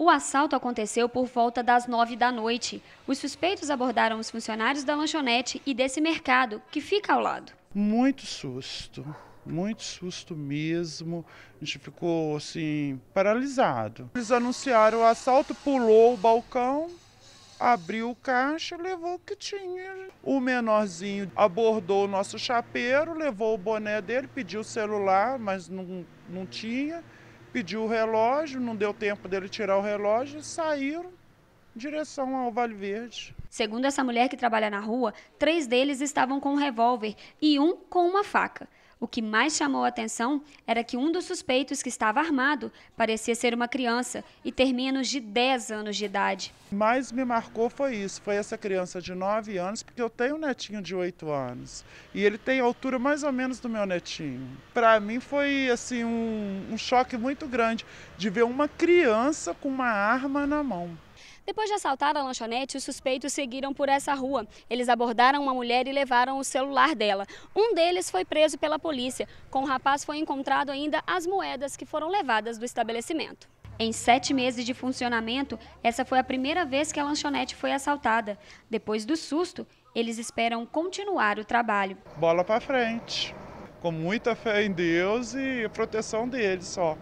O assalto aconteceu por volta das nove da noite. Os suspeitos abordaram os funcionários da lanchonete e desse mercado, que fica ao lado. Muito susto, muito susto mesmo. A gente ficou assim, paralisado. Eles anunciaram o assalto, pulou o balcão, abriu o caixa, levou o que tinha. O menorzinho abordou o nosso chapeiro, levou o boné dele, pediu o celular, mas não, não tinha pediu o relógio, não deu tempo dele tirar o relógio, saíram em direção ao Vale Verde. Segundo essa mulher que trabalha na rua, três deles estavam com um revólver e um com uma faca. O que mais chamou a atenção era que um dos suspeitos que estava armado parecia ser uma criança e ter menos de 10 anos de idade. Mais me marcou foi isso, foi essa criança de 9 anos, porque eu tenho um netinho de 8 anos e ele tem a altura mais ou menos do meu netinho. Para mim foi assim um, um choque muito grande de ver uma criança com uma arma na mão. Depois de assaltar a lanchonete, os suspeitos seguiram por essa rua. Eles abordaram uma mulher e levaram o celular dela. Um deles foi preso pela polícia. Com o rapaz foi encontrado ainda as moedas que foram levadas do estabelecimento. Em sete meses de funcionamento, essa foi a primeira vez que a lanchonete foi assaltada. Depois do susto, eles esperam continuar o trabalho. Bola para frente, com muita fé em Deus e proteção deles só.